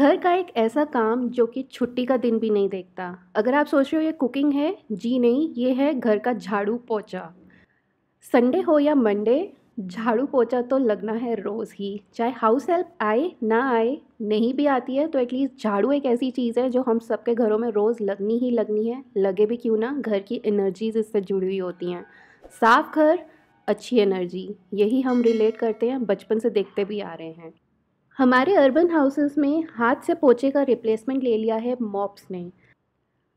घर का एक ऐसा काम जो कि छुट्टी का दिन भी नहीं देखता अगर आप सोच रहे हो ये कुकिंग है जी नहीं ये है घर का झाड़ू पोछा संडे हो या मंडे झाड़ू पोछा तो लगना है रोज़ ही चाहे हाउस हेल्प आए ना आए नहीं भी आती है तो एटलीस्ट झाड़ू एक ऐसी चीज़ है जो हम सबके घरों में रोज़ लगनी ही लगनी है लगे भी क्यों ना घर की एनर्जीज इससे जुड़ी हुई होती हैं साफ घर अच्छी एनर्जी यही हम रिलेट करते हैं बचपन से देखते भी आ रहे हैं हमारे अर्बन हाउसेस में हाथ से पोचे का रिप्लेसमेंट ले लिया है मॉप्स ने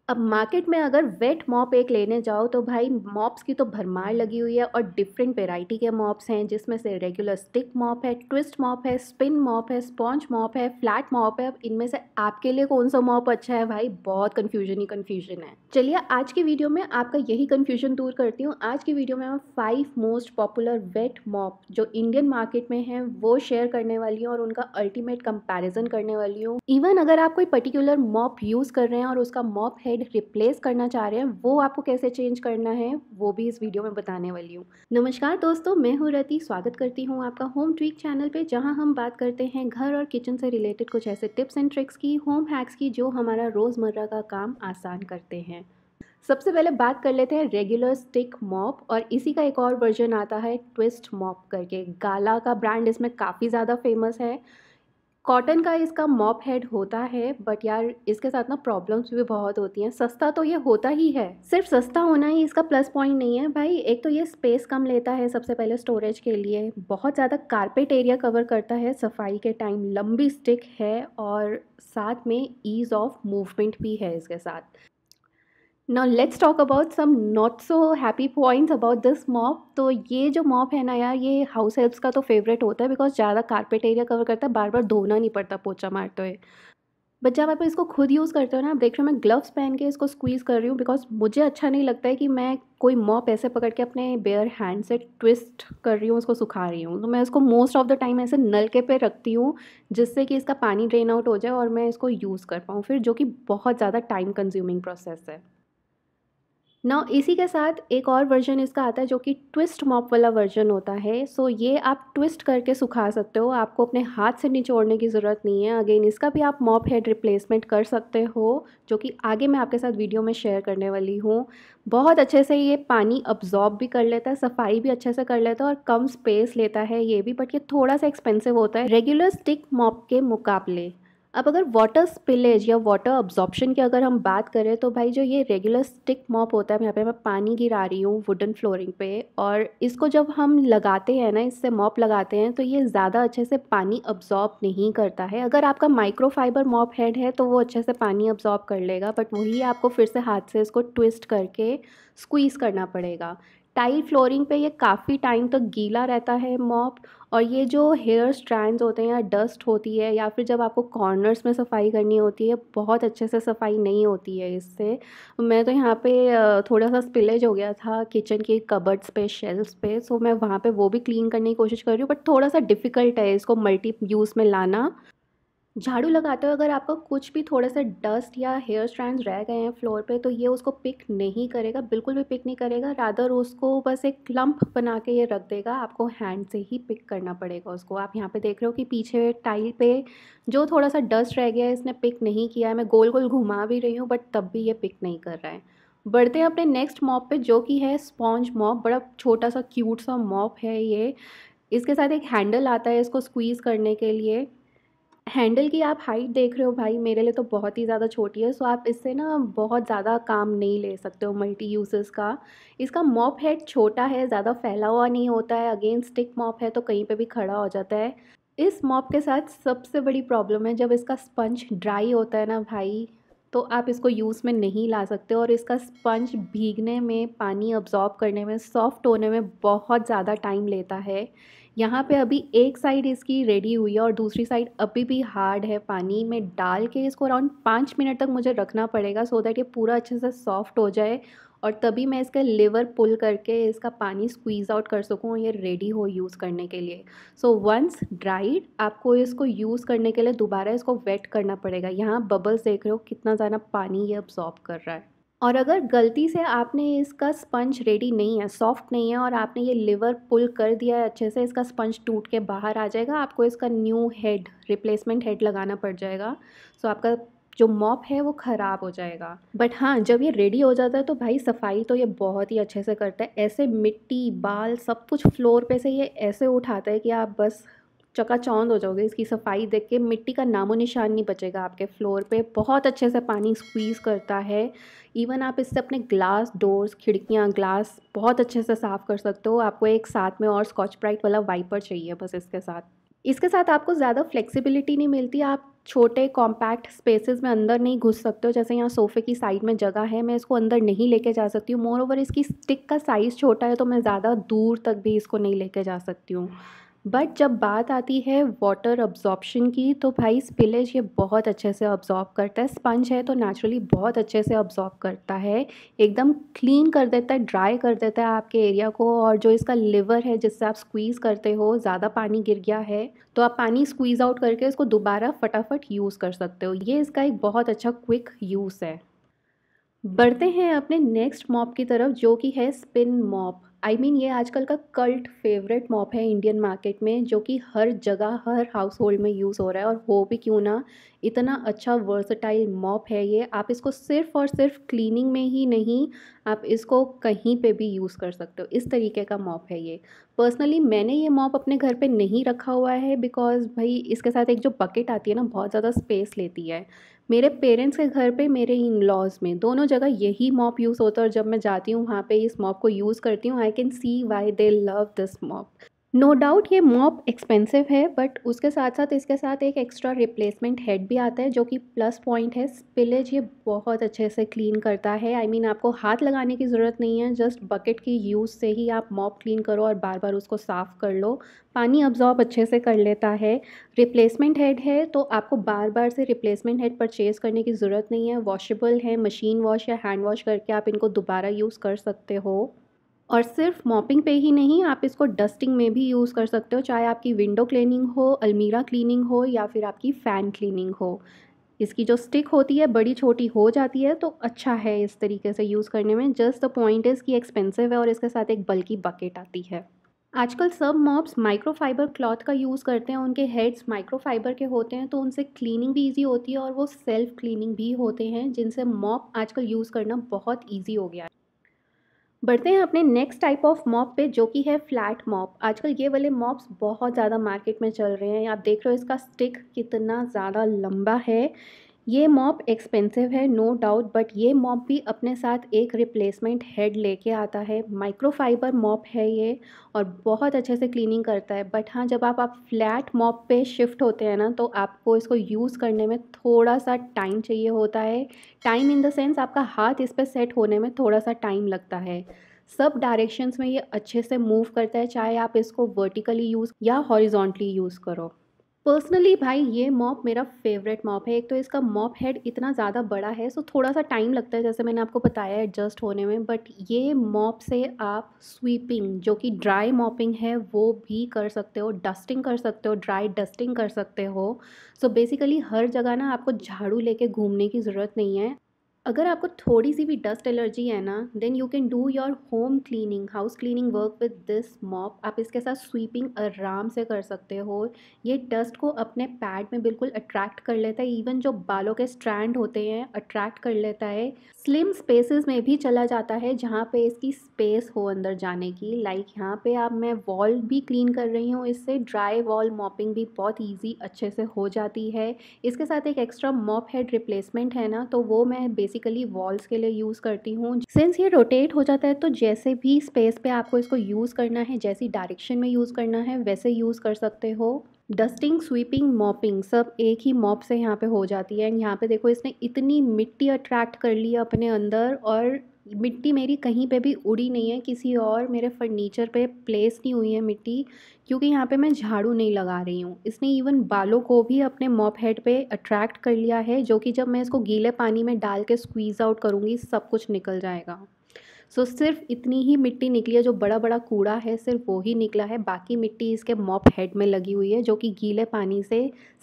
अब मार्केट में अगर वेट मॉप एक लेने जाओ तो भाई मॉप्स की तो भरमार लगी हुई है और डिफरेंट वेराइटी के मॉप्स हैं जिसमें से रेगुलर स्टिक मॉप है ट्विस्ट मॉप है स्पिन मॉप है स्पॉन्ज मॉप है फ्लैट मॉप है अब इनमें से आपके लिए कौन सा मॉप अच्छा है भाई बहुत कन्फ्यूजन ही कन्फ्यूजन है चलिए आज की वीडियो में आपका यही कन्फ्यूजन दूर करती हूँ आज की वीडियो में मैं five most popular wet mop जो इंडियन मार्केट में है वो शेयर करने वाली हूँ और उनका अल्टीमेट कंपेरिजन करने वाली हूँ इवन अगर आप कोई पर्टिकुलर मॉप यूज़ कर रहे हैं और उसका मॉप है साइड रिप्लेस करना चाह रहे हैं वो आपको कैसे चेंज करना है वो भी इस वीडियो में बताने वाली हूँ नमस्कार दोस्तों मैं हूँ रति स्वागत करती हूँ आपका होम ट्विक चैनल पे जहाँ हम बात करते हैं घर और किचन से रिलेटेड कुछ ऐसे टिप्स एंड ट्रिक्स की होम हैक्स की जो हमारा रोज़मर्रा का काम आसान करते हैं सबसे पहले बात कर लेते हैं रेगुलर स्टिक मॉप और इसी का एक और वर्जन आता है ट्विस्ट मॉप करके गाला का ब्रांड इसमें काफ़ी ज़्यादा फेमस है कॉटन का इसका मॉप हेड होता है बट यार इसके साथ ना प्रॉब्लम्स भी बहुत होती हैं सस्ता तो ये होता ही है सिर्फ सस्ता होना ही इसका प्लस पॉइंट नहीं है भाई एक तो ये स्पेस कम लेता है सबसे पहले स्टोरेज के लिए बहुत ज़्यादा कारपेट एरिया कवर करता है सफाई के टाइम लंबी स्टिक है और साथ में ईज़ ऑफ मूवमेंट भी है इसके साथ now let's talk about some not so happy points about this mop तो ये जो मॉप है ना यार ये हाउस हेल्प्स का तो फेवरेट होता है बिकॉज ज़्यादा कारपेट एरिया कवर करता है बार बार धोना नहीं पड़ता पोचा मारते हुए बट जब आप इसको खुद यूज़ करते हो ना आप देख रहे हो मैं ग्लव्स पहन के इसको स्क्वीज़ कर रही हूँ बिकॉज मुझे अच्छा नहीं लगता है कि मैं कोई मॉप ऐसे पकड़ के अपने बेयर हैंड से ट्विस्ट कर रही हूँ उसको सुखा रही हूँ तो मैं इसको मोस्ट ऑफ़ द टाइम ऐसे नलके पे रखती हूँ जिससे कि इसका पानी ड्रेन आउट हो जाए और मैं इसको यूज़ कर पाऊँ फिर जो कि बहुत ज़्यादा टाइम कंज्यूमिंग प्रोसेस है ना इसी के साथ एक और वर्जन इसका आता है जो कि ट्विस्ट मॉप वाला वर्जन होता है सो so, ये आप ट्विस्ट करके सुखा सकते हो आपको अपने हाथ से निचोड़ने की ज़रूरत नहीं है अगेन इसका भी आप मॉप हेड रिप्लेसमेंट कर सकते हो जो कि आगे मैं आपके साथ वीडियो में शेयर करने वाली हूँ बहुत अच्छे से ये पानी अब्जॉर्ब भी कर लेता है सफाई भी अच्छे से कर लेता है और कम स्पेस लेता है ये भी बट ये थोड़ा सा एक्सपेंसिव होता है रेगुलर स्टिक मॉप के मुकाबले अब अगर वाटर स्पिलेज या वाटर अब्जॉर्प्शन की अगर हम बात करें तो भाई जो ये रेगुलर स्टिक मॉप होता है यहाँ पे मैं पानी गिरा रही हूँ वुडन फ्लोरिंग पे और इसको जब हम लगाते हैं ना इससे मॉप लगाते हैं तो ये ज़्यादा अच्छे से पानी अब्जॉर्ब नहीं करता है अगर आपका माइक्रोफाइबर मॉप हेड है तो वो अच्छे से पानी अब्जॉर्ब कर लेगा बट वही आपको फिर से हाथ से इसको ट्विस्ट करके स्क्वीज़ करना पड़ेगा टाइल फ्लोरिंग पे ये काफ़ी टाइम तक तो गीला रहता है मॉप और ये जो हेयर स्ट्रैंड्स होते हैं या डस्ट होती है या फिर जब आपको कॉर्नर्स में सफाई करनी होती है बहुत अच्छे से सफाई नहीं होती है इससे मैं तो यहाँ पे थोड़ा सा स्पिलेज हो गया था किचन के कबर्ड्स पे शेल्स पे सो मैं वहाँ पे वो भी क्लीन करने की कोशिश कर रही हूँ बट थोड़ा सा डिफ़िकल्ट है इसको मल्टी यूज़ में लाना झाड़ू लगाते हुए अगर आपका कुछ भी थोड़े से डस्ट या हेयर स्ट्रैंड रह गए हैं फ्लोर पे तो ये उसको पिक नहीं करेगा बिल्कुल भी पिक नहीं करेगा रादर उसको बस एक क्लम्प बना के ये रख देगा आपको हैंड से ही पिक करना पड़ेगा उसको आप यहाँ पे देख रहे हो कि पीछे टाइल पे जो थोड़ा सा डस्ट रह गया है इसने पिक नहीं किया है मैं गोल गोल घुमा भी रही हूँ बट तब भी ये पिक नहीं कर रहा है बढ़ते हैं अपने नेक्स्ट मॉप पर जो कि है स्पॉन्ज मॉप बड़ा छोटा सा क्यूट सा मॉप है ये इसके साथ एक हैंडल आता है इसको स्क्वीज़ करने के लिए हैंडल की आप हाइट देख रहे हो भाई मेरे लिए तो बहुत ही ज़्यादा छोटी है सो आप इससे ना बहुत ज़्यादा काम नहीं ले सकते हो मल्टी यूज़ेस का इसका मॉप हेड छोटा है ज़्यादा फैला हुआ नहीं होता है अगेन स्टिक मॉप है तो कहीं पे भी खड़ा हो जाता है इस मॉप के साथ सबसे बड़ी प्रॉब्लम है जब इसका स्पंज ड्राई होता है ना भाई तो आप इसको यूज़ में नहीं ला सकते और इसका स्पंज भीगने में पानी अब्जॉर्ब करने में सॉफ्ट होने में बहुत ज़्यादा टाइम लेता है यहाँ पे अभी एक साइड इसकी रेडी हुई है और दूसरी साइड अभी भी हार्ड है पानी में डाल के इसको अराउंड पाँच मिनट तक मुझे रखना पड़ेगा सो दैट ये पूरा अच्छे से सॉफ्ट हो जाए और तभी मैं इसका लिवर पुल करके इसका पानी स्क्वीज़ आउट कर सकूँ और ये रेडी हो यूज़ करने के लिए सो वंस ड्राइड आपको इसको यूज़ करने के लिए दोबारा इसको वेट करना पड़ेगा यहाँ बबल्स देख रहे हो कितना ज़्यादा पानी ये अब्जॉर्ब कर रहा है और अगर गलती से आपने इसका स्पंज रेडी नहीं है सॉफ्ट नहीं है और आपने ये लिवर पुल कर दिया है अच्छे से इसका स्पंज टूट के बाहर आ जाएगा आपको इसका न्यू हेड रिप्लेसमेंट हेड लगाना पड़ जाएगा सो आपका जो मॉप है वो ख़राब हो जाएगा बट हाँ जब ये रेडी हो जाता है तो भाई सफाई तो ये बहुत ही अच्छे से करता है ऐसे मिट्टी बाल सब कुछ फ्लोर पे से ये ऐसे उठाता है कि आप बस चकाचौंध हो जाओगे इसकी सफाई देख के मिट्टी का नामो निशान नहीं बचेगा आपके फ्लोर पे बहुत अच्छे से पानी स्क्वीज़ करता है इवन आप इससे अपने ग्लास डोर्स खिड़कियाँ ग्लास बहुत अच्छे से साफ़ कर सकते हो आपको एक साथ में और स्कॉच ब्राइट वाला वाइपर चाहिए बस इसके साथ इसके साथ आपको ज़्यादा फ्लेक्सिबिलिटी नहीं मिलती आप छोटे कॉम्पैक्ट स्पेसेस में अंदर नहीं घुस सकते हो जैसे यहाँ सोफे की साइड में जगह है मैं इसको अंदर नहीं लेके जा सकती हूँ मोर ओवर इसकी स्टिक का साइज़ छोटा है तो मैं ज़्यादा दूर तक भी इसको नहीं लेके जा सकती हूँ बट जब बात आती है वाटर अब्जॉर्प्शन की तो भाई स्पिलेज ये बहुत अच्छे से ऑब्ज़ॉर्ब करता है स्पंज है तो नेचुरली बहुत अच्छे से ऑब्ज़ॉर्ब करता है एकदम क्लीन कर देता है ड्राई कर देता है आपके एरिया को और जो इसका लिवर है जिससे आप स्क्वीज़ करते हो ज़्यादा पानी गिर गया है तो आप पानी स्क्वीज़ आउट करके इसको दोबारा फटाफट यूज़ कर सकते हो ये इसका एक बहुत अच्छा क्विक यूज़ है बढ़ते हैं अपने नेक्स्ट मॉप की तरफ जो कि है स्पिन मॉप आई मीन ये आजकल का कल्ट फेवरेट मॉप है इंडियन मार्केट में जो कि हर जगह हर हाउस होल्ड में यूज़ हो रहा है और हो भी क्यों ना इतना अच्छा वर्सटाइल मॉप है ये आप इसको सिर्फ और सिर्फ क्लीनिंग में ही नहीं आप इसको कहीं पे भी यूज़ कर सकते हो इस तरीके का मॉप है ये पर्सनली मैंने ये मॉप अपने घर पे नहीं रखा हुआ है बिकॉज़ भाई इसके साथ एक जो बकेट आती है ना बहुत ज़्यादा स्पेस लेती है मेरे पेरेंट्स के घर पे मेरे इन लॉज़ में दोनों जगह यही मॉप यूज़ होता है और जब मैं जाती हूँ वहाँ पे इस मॉप को यूज़ करती हूँ I can see why they love this mop no doubt ये मॉप एक्सपेंसिव है बट उसके साथ साथ इसके साथ एक एक्स्ट्रा रिप्लेसमेंट हेड भी आता है जो कि प्लस पॉइंट है स्पिलेज ये बहुत अच्छे से क्लीन करता है आई I मीन mean, आपको हाथ लगाने की ज़रूरत नहीं है जस्ट बकेट की यूज़ से ही आप मॉप क्लीन करो और बार बार उसको साफ़ कर लो पानी अब्जॉर्ब अच्छे से कर लेता है रिप्लेसमेंट हेड है तो आपको बार बार से रिप्लेसमेंट हेड परचेज़ करने की ज़रूरत नहीं है वॉशेबल है मशीन वॉश या हैंड वॉश करके आप इनको दोबारा यूज़ कर सकते हो और सिर्फ मॉपिंग पे ही नहीं आप इसको डस्टिंग में भी यूज़ कर सकते हो चाहे आपकी विंडो क्लीनिंग हो अलमीरा क्लीनिंग हो या फिर आपकी फ़ैन क्लीनिंग हो इसकी जो स्टिक होती है बड़ी छोटी हो जाती है तो अच्छा है इस तरीके से यूज़ करने में जस्ट द पॉइंट इज़ कि एक्सपेंसिव है और इसके साथ एक बल्कि बकेट आती है आजकल सब मॉप्स माइक्रोफाइबर क्लॉथ का यूज़ करते हैं उनके हेड्स माइक्रोफाइबर के होते हैं तो उनसे क्लीनिंग भी इजी होती है और वो सेल्फ़ क्लीनिंग भी होते हैं जिनसे मॉप आजकल यूज़ करना बहुत ईजी हो गया है बढ़ते हैं अपने नेक्स्ट टाइप ऑफ मॉप पे जो कि है फ्लैट मॉप आजकल ये वाले मॉप्स बहुत ज़्यादा मार्केट में चल रहे हैं आप देख रहे हो इसका स्टिक कितना ज़्यादा लंबा है ये मॉप एक्सपेंसिव है नो डाउट बट ये मॉप भी अपने साथ एक रिप्लेसमेंट हेड लेके आता है माइक्रोफाइबर मॉप है ये और बहुत अच्छे से क्लीनिंग करता है बट हाँ जब आप आप फ्लैट मॉप पे शिफ्ट होते हैं ना तो आपको इसको यूज़ करने में थोड़ा सा टाइम चाहिए होता है टाइम इन द सेंस आपका हाथ इस पर सेट होने में थोड़ा सा टाइम लगता है सब डायरेक्शंस में ये अच्छे से मूव करता है चाहे आप इसको वर्टिकली यूज़ या हॉरिजॉन्टली यूज़ करो पर्सनली भाई ये मॉप मेरा फेवरेट मॉप है एक तो इसका मॉप हेड इतना ज़्यादा बड़ा है सो थोड़ा सा टाइम लगता है जैसे मैंने आपको बताया एडजस्ट होने में बट ये मॉप से आप स्वीपिंग जो कि ड्राई मॉपिंग है वो भी कर सकते हो डस्टिंग कर सकते हो ड्राई डस्टिंग कर सकते हो सो so बेसिकली हर जगह ना आपको झाड़ू लेके घूमने की ज़रूरत नहीं है अगर आपको थोड़ी सी भी डस्ट एलर्जी है ना then you can do your home cleaning house cleaning work with this mop आप इसके साथ स्वीपिंग आराम से कर सकते हो ये डस्ट को अपने पैड में बिल्कुल अट्रैक्ट कर लेता है इवन जो बालों के स्ट्रैंड होते हैं अट्रैक्ट कर लेता है स्लिम स्पेसेस में भी चला जाता है जहाँ पे इसकी स्पेस हो अंदर जाने की लाइक like यहाँ पे आप मैं वॉल भी क्लीन कर रही हूँ इससे ड्राई वॉल मॉपिंग भी बहुत ईजी अच्छे से हो जाती है इसके साथ एक एक्स्ट्रा मॉप हेड रिप्लेसमेंट है ना तो वो मैं बेसिक बेसिकली वॉल्स के लिए यूज़ करती हूँ सिंस ये रोटेट हो जाता है तो जैसे भी स्पेस पे आपको इसको यूज़ करना है जैसी डायरेक्शन में यूज़ करना है वैसे यूज़ कर सकते हो डस्टिंग स्वीपिंग मॉपिंग सब एक ही मॉप से यहाँ पे हो जाती है एंड यहाँ पे देखो इसने इतनी मिट्टी अट्रैक्ट कर ली है अपने अंदर और मिट्टी मेरी कहीं पे भी उड़ी नहीं है किसी और मेरे फर्नीचर पे प्लेस नहीं हुई है मिट्टी क्योंकि यहाँ पे मैं झाड़ू नहीं लगा रही हूँ इसने इवन बालों को भी अपने मॉप हेड पे अट्रैक्ट कर लिया है जो कि जब मैं इसको गीले पानी में डाल के स्क्वीज़ आउट करूँगी सब कुछ निकल जाएगा सो सिर्फ इतनी ही मिट्टी निकली है जो बड़ा बड़ा कूड़ा है सिर्फ वो ही निकला है बाकी मिट्टी इसके मॉप हेड में लगी हुई है जो कि गीले पानी से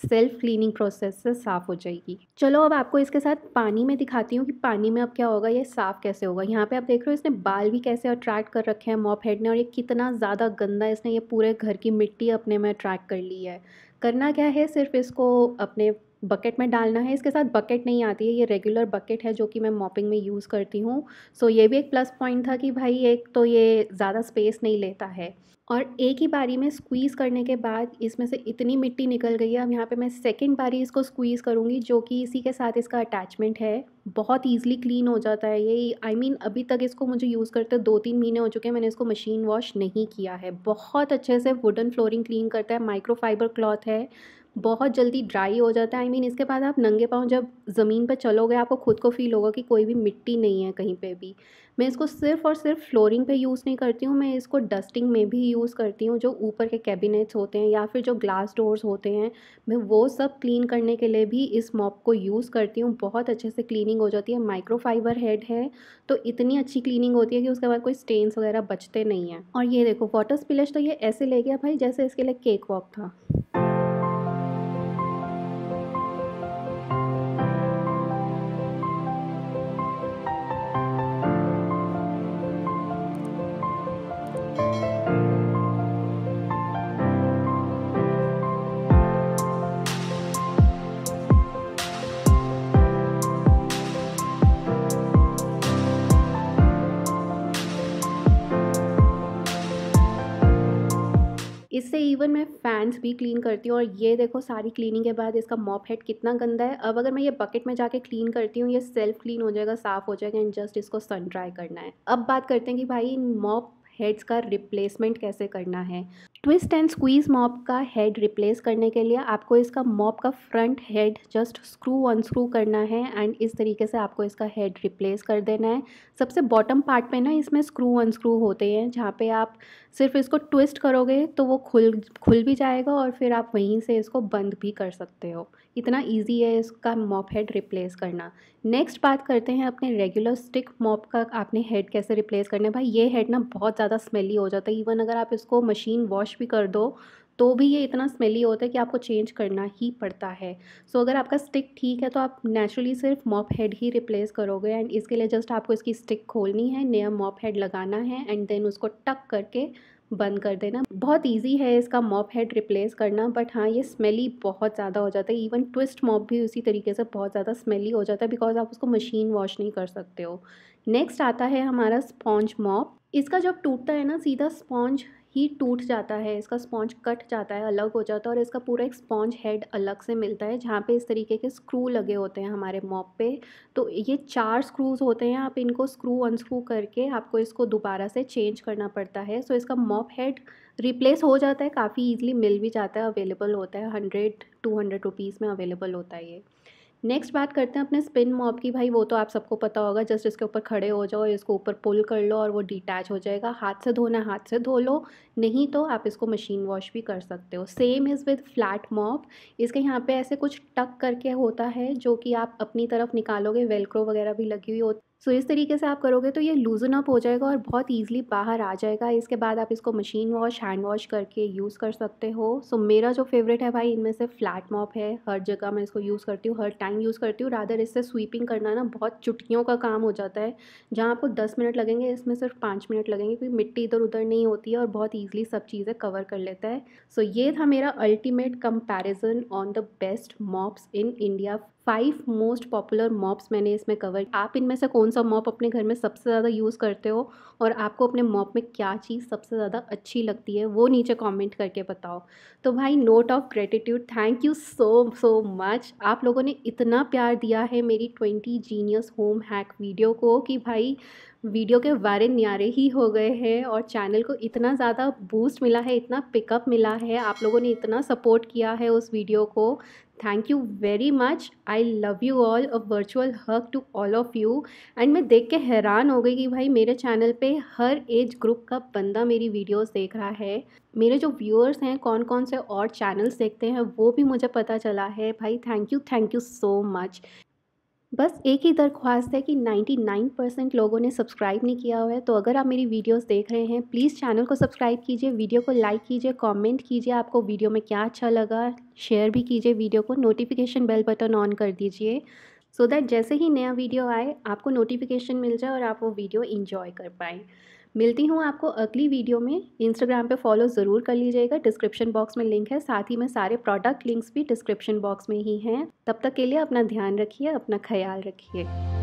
सेल्फ क्लीनिंग प्रोसेस से साफ़ हो जाएगी चलो अब आपको इसके साथ पानी में दिखाती हूँ कि पानी में अब क्या होगा ये साफ़ कैसे होगा यहाँ पे आप देख रहे हो इसने बाल भी कैसे अट्रैक्ट कर रखे हैं मॉप हेड ने और ये कितना ज़्यादा गंदा इसने ये पूरे घर की मिट्टी अपने में अट्रैक्ट कर ली है करना क्या है सिर्फ इसको अपने बकेट में डालना है इसके साथ बकेट नहीं आती है ये रेगुलर बकेट है जो कि मैं मॉपिंग में यूज़ करती हूँ सो ये भी एक प्लस पॉइंट था कि भाई एक तो ये ज़्यादा स्पेस नहीं लेता है और एक ही बारी में स्क्वीज़ करने के बाद इसमें से इतनी मिट्टी निकल गई है अब यहाँ पे मैं सेकंड बारी इसको स्क्वीज़ करूँगी जो कि इसी के साथ इसका अटैचमेंट है बहुत ईजिली क्लीन हो जाता है ये आई I मीन mean, अभी तक इसको मुझे यूज़ करते दो तीन महीने हो चुके हैं मैंने इसको मशीन वॉश नहीं किया है बहुत अच्छे से वुडन फ्लोरिंग क्लीन करता है माइक्रोफाइबर क्लॉथ है बहुत जल्दी ड्राई हो जाता है आई I मीन mean, इसके बाद आप नंगे पाँव जब ज़मीन पर चलोगे आपको खुद को फील होगा कि कोई भी मिट्टी नहीं है कहीं पे भी मैं इसको सिर्फ और सिर्फ फ्लोरिंग पे यूज़ नहीं करती हूँ मैं इसको डस्टिंग में भी यूज़ करती हूँ जो ऊपर के कैबिनेट्स होते हैं या फिर जो ग्लास डोर्स होते हैं मैं वो सब क्लीन करने के लिए भी इस मॉप को यूज़ करती हूँ बहुत अच्छे से क्लीनिंग हो जाती है माइक्रोफाइबर हेड है तो इतनी अच्छी क्लीनिंग होती है कि उसके बाद कोई स्टेन्स वगैरह बचते नहीं हैं और ये देखो वाटर स्पिलश तो ये ऐसे ले गया भाई जैसे इसके लिए केक वॉक था इससे इवन मैं फैंस भी क्लीन करती हूँ और ये देखो सारी क्लीनिंग के बाद इसका मॉप हेड कितना गंदा है अब अगर मैं ये बकेट में जाके क्लीन करती हूँ ये सेल्फ क्लीन हो जाएगा साफ़ हो जाएगा एंड जस्ट इसको सन ड्राई करना है अब बात करते हैं कि भाई मॉप हेड्स का रिप्लेसमेंट कैसे करना है ट्विस्ट एंड स्क्वीज़ मॉप का हेड रिप्लेस करने के लिए आपको इसका मॉप का front head just screw unscrew करना है एंड इस तरीके से आपको इसका हेड रिप्लेस कर देना है सबसे बॉटम पार्ट पे ना इसमें स्क्रू अनस्क्रू होते हैं जहाँ पे आप सिर्फ इसको ट्विस्ट करोगे तो वो खुल खुल भी जाएगा और फिर आप वहीं से इसको बंद भी कर सकते हो इतना ईजी है इसका मॉप हेड रिप्लेस करना नेक्स्ट बात करते हैं अपने रेगुलर स्टिक मॉप का आपने हेड कैसे रिप्लेस करना है भाई ये हेड ना बहुत ज़्यादा स्मेली हो जाता है इवन अगर आप इसको मशीन वॉश वॉश भी कर दो तो भी ये इतना स्मेली होता है कि आपको चेंज करना ही पड़ता है सो so, अगर आपका स्टिक ठीक है तो आप नेचुरली सिर्फ मॉप हेड ही रिप्लेस करोगे एंड इसके लिए जस्ट आपको इसकी स्टिक खोलनी है नया मॉप हेड लगाना है एंड देन उसको टक करके बंद कर देना बहुत इजी है इसका मॉप हेड रिप्लेस करना बट हाँ ये स्मेली बहुत ज़्यादा हो जाता है इवन ट्विस्ट मॉप भी उसी तरीके से बहुत ज़्यादा स्मेली हो जाता है बिकॉज आप उसको मशीन वॉश नहीं कर सकते हो नेक्स्ट आता है हमारा स्पॉन्ज मॉप इसका जब टूटता है ना सीधा स्पॉन्ज ही टूट जाता है इसका स्पॉन्ज कट जाता है अलग हो जाता है और इसका पूरा एक स्पॉन्ज हेड अलग से मिलता है जहाँ पे इस तरीके के स्क्रू लगे होते हैं हमारे मॉप पे तो ये चार स्क्रूज होते हैं आप इनको स्क्रू अनस्क्रू करके आपको इसको दोबारा से चेंज करना पड़ता है सो इसका मॉप हेड रिप्लेस हो जाता है काफ़ी ईजिली मिल भी जाता है अवेलेबल होता है हंड्रेड टू हंड्रेड रुपीज़ में अवेलेबल होता है ये नेक्स्ट बात करते हैं अपने स्पिन मॉब की भाई वो तो आप सबको पता होगा जस्ट इसके ऊपर खड़े हो जाओ इसको ऊपर पुल कर लो और वो डिटैच हो जाएगा हाथ से धोना हाथ से धो लो नहीं तो आप इसको मशीन वॉश भी कर सकते हो same is with flat mop इसके यहाँ पे ऐसे कुछ टक करके होता है जो कि आप अपनी तरफ निकालोगे वेलक्रो वगैरह भी लगी हुई होती सो इस तरीके से आप करोगे तो ये लूजन अप हो जाएगा और बहुत ईजिली बाहर आ जाएगा इसके बाद आप इसको मशीन वॉश हैंड वॉश करके यूज़ कर सकते हो सो so, मेरा जो फेवरेट है भाई इनमें से फ्लैट मॉप है हर जगह मैं इसको यूज़ करती हूँ हर टाइम यूज़ करती हूँ रादर इससे स्वीपिंग करना ना बहुत चुटकियों का काम हो जाता है जहाँ आपको दस मिनट लगेंगे इसमें सिर्फ पाँच मिनट लगेंगे क्योंकि मिट्टी इधर उधर नहीं होती है और बहुत ईजिली सब चीज़ें कवर कर लेता है सो so, ये था मेरा ultimate comparison on the best mops in India five most popular mops मैंने इसमें कवर आप इनमें से कौन सा मॉप अपने घर में सबसे ज़्यादा यूज़ करते हो और आपको अपने मॉप में क्या चीज़ सबसे ज़्यादा अच्छी लगती है वो नीचे कमेंट करके बताओ तो भाई note of gratitude thank you so so much आप लोगों ने इतना प्यार दिया है मेरी twenty genius home hack video को कि भाई वीडियो के बारे न्यारे ही हो गए हैं और चैनल को इतना ज़्यादा बूस्ट मिला है इतना पिकअप मिला है आप लोगों ने इतना सपोर्ट किया है उस वीडियो को thank you very much I love you all a virtual hug to all of you and मैं देख के हैरान हो गई कि भाई मेरे चैनल पे हर एज ग्रुप का बंदा मेरी वीडियोस देख रहा है मेरे जो व्यूअर्स हैं कौन कौन से और चैनल्स देखते हैं वो भी मुझे पता चला है भाई thank you thank you so much बस एक ही दरख्वास्त है कि 99 परसेंट लोगों ने सब्सक्राइब नहीं किया हुआ है तो अगर आप मेरी वीडियोस देख रहे हैं प्लीज़ चैनल को सब्सक्राइब कीजिए वीडियो को लाइक कीजिए कमेंट कीजिए आपको वीडियो में क्या अच्छा लगा शेयर भी कीजिए वीडियो को नोटिफिकेशन बेल बटन ऑन कर दीजिए सो so दैट जैसे ही नया वीडियो आए आपको नोटिफिकेशन मिल जाए और आप वो वीडियो इन्जॉय कर पाएँ मिलती हूँ आपको अगली वीडियो में इंस्टाग्राम पे फॉलो ज़रूर कर लीजिएगा डिस्क्रिप्शन बॉक्स में लिंक है साथ ही में सारे प्रोडक्ट लिंक्स भी डिस्क्रिप्शन बॉक्स में ही हैं तब तक के लिए अपना ध्यान रखिए अपना ख्याल रखिए